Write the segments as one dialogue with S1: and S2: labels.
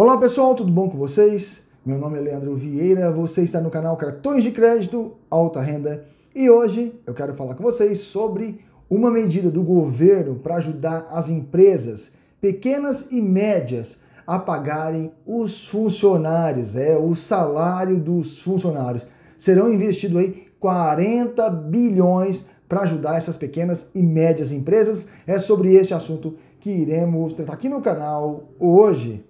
S1: Olá pessoal, tudo bom com vocês? Meu nome é Leandro Vieira, você está no canal Cartões de Crédito Alta Renda e hoje eu quero falar com vocês sobre uma medida do governo para ajudar as empresas pequenas e médias a pagarem os funcionários, é o salário dos funcionários. Serão investidos aí 40 bilhões para ajudar essas pequenas e médias empresas. É sobre este assunto que iremos tratar aqui no canal hoje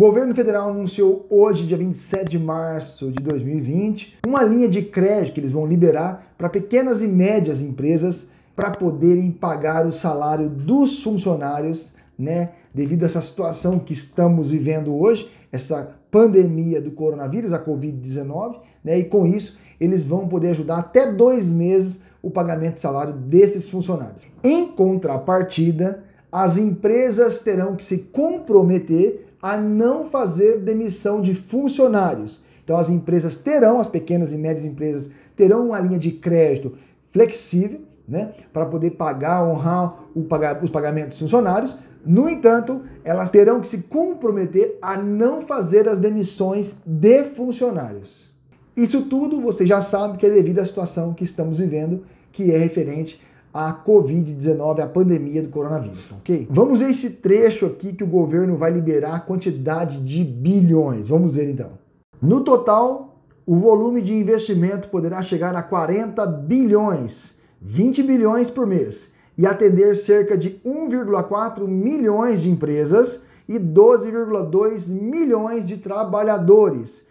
S1: governo federal anunciou hoje, dia 27 de março de 2020, uma linha de crédito que eles vão liberar para pequenas e médias empresas para poderem pagar o salário dos funcionários, né? Devido a essa situação que estamos vivendo hoje, essa pandemia do coronavírus, a Covid-19, né? E com isso, eles vão poder ajudar até dois meses o pagamento de salário desses funcionários. Em contrapartida, as empresas terão que se comprometer a não fazer demissão de funcionários. Então as empresas terão, as pequenas e médias empresas terão uma linha de crédito flexível, né, para poder pagar, honrar os pagamentos dos funcionários. No entanto, elas terão que se comprometer a não fazer as demissões de funcionários. Isso tudo você já sabe que é devido à situação que estamos vivendo, que é referente a Covid-19, a pandemia do coronavírus, tá ok? Vamos ver esse trecho aqui que o governo vai liberar a quantidade de bilhões. Vamos ver então. No total, o volume de investimento poderá chegar a 40 bilhões, 20 bilhões por mês, e atender cerca de 1,4 milhões de empresas e 12,2 milhões de trabalhadores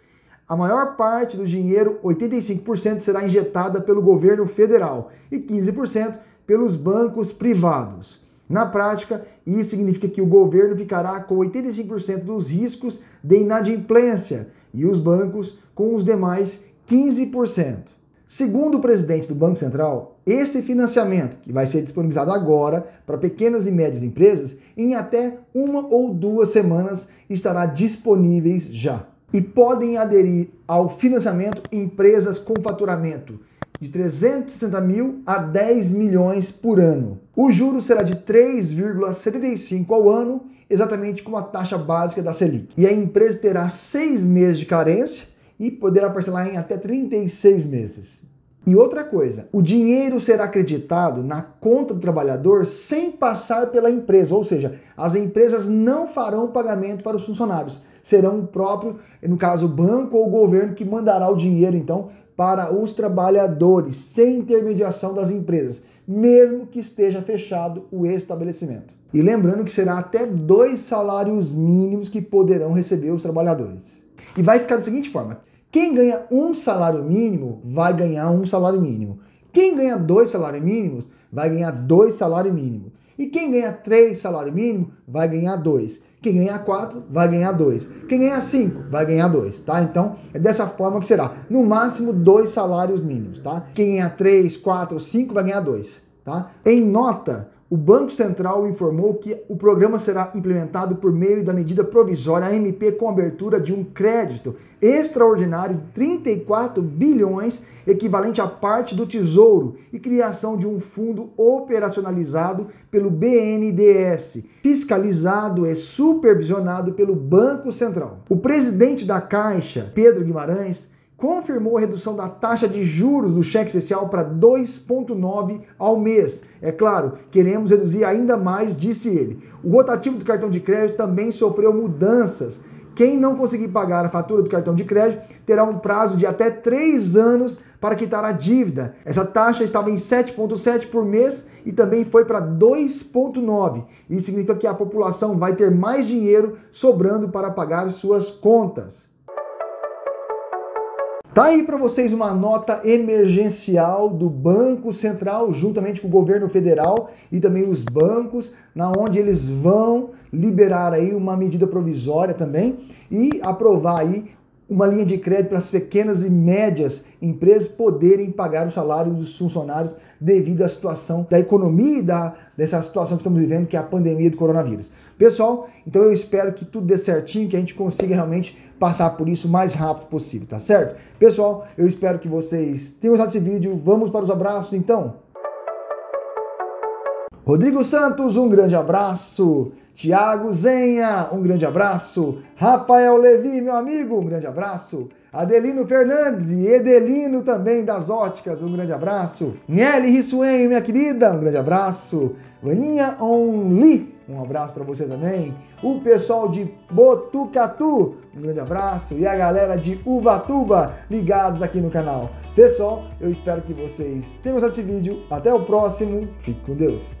S1: a maior parte do dinheiro, 85%, será injetada pelo governo federal e 15% pelos bancos privados. Na prática, isso significa que o governo ficará com 85% dos riscos de inadimplência e os bancos com os demais 15%. Segundo o presidente do Banco Central, esse financiamento, que vai ser disponibilizado agora para pequenas e médias empresas, em até uma ou duas semanas estará disponíveis já e podem aderir ao financiamento empresas com faturamento de 360 mil a 10 milhões por ano. O juro será de 3,75 ao ano, exatamente como a taxa básica da Selic. E a empresa terá seis meses de carência e poderá parcelar em até 36 meses. E outra coisa, o dinheiro será acreditado na conta do trabalhador sem passar pela empresa, ou seja, as empresas não farão pagamento para os funcionários, serão o próprio, no caso, o banco ou o governo que mandará o dinheiro então para os trabalhadores, sem intermediação das empresas, mesmo que esteja fechado o estabelecimento. E lembrando que será até dois salários mínimos que poderão receber os trabalhadores. E vai ficar da seguinte forma: quem ganha um salário mínimo vai ganhar um salário mínimo. Quem ganha dois salários mínimos vai ganhar dois salários mínimos. E quem ganha três salários mínimos vai ganhar dois. Quem ganhar quatro vai ganhar dois. Quem ganhar cinco vai ganhar dois, tá? Então é dessa forma que será. No máximo dois salários mínimos, tá? Quem ganhar três, quatro, cinco vai ganhar dois, tá? Em nota, o Banco Central informou que o programa será implementado por meio da medida provisória AMP com abertura de um crédito extraordinário de 34 bilhões, equivalente à parte do Tesouro, e criação de um fundo operacionalizado pelo BNDES, fiscalizado e supervisionado pelo Banco Central. O presidente da Caixa, Pedro Guimarães, confirmou a redução da taxa de juros do cheque especial para 2,9 ao mês. É claro, queremos reduzir ainda mais, disse ele. O rotativo do cartão de crédito também sofreu mudanças. Quem não conseguir pagar a fatura do cartão de crédito terá um prazo de até 3 anos para quitar a dívida. Essa taxa estava em 7,7 por mês e também foi para 2,9. Isso significa que a população vai ter mais dinheiro sobrando para pagar suas contas. Tá aí para vocês uma nota emergencial do Banco Central, juntamente com o governo federal e também os bancos, na onde eles vão liberar aí uma medida provisória também e aprovar aí uma linha de crédito para as pequenas e médias empresas poderem pagar o salário dos funcionários devido à situação da economia e da, dessa situação que estamos vivendo, que é a pandemia do coronavírus. Pessoal, então eu espero que tudo dê certinho, que a gente consiga realmente passar por isso o mais rápido possível, tá certo? Pessoal, eu espero que vocês tenham gostado desse vídeo. Vamos para os abraços, então? Rodrigo Santos, um grande abraço. Tiago Zenha, um grande abraço. Rafael Levi, meu amigo, um grande abraço. Adelino Fernandes e Edelino também das Óticas, um grande abraço. Nelly Rissuen, minha querida, um grande abraço. Vaninha Onli, um abraço para você também. O pessoal de Botucatu, um grande abraço. E a galera de Ubatuba, ligados aqui no canal. Pessoal, eu espero que vocês tenham gostado desse vídeo. Até o próximo. Fique com Deus.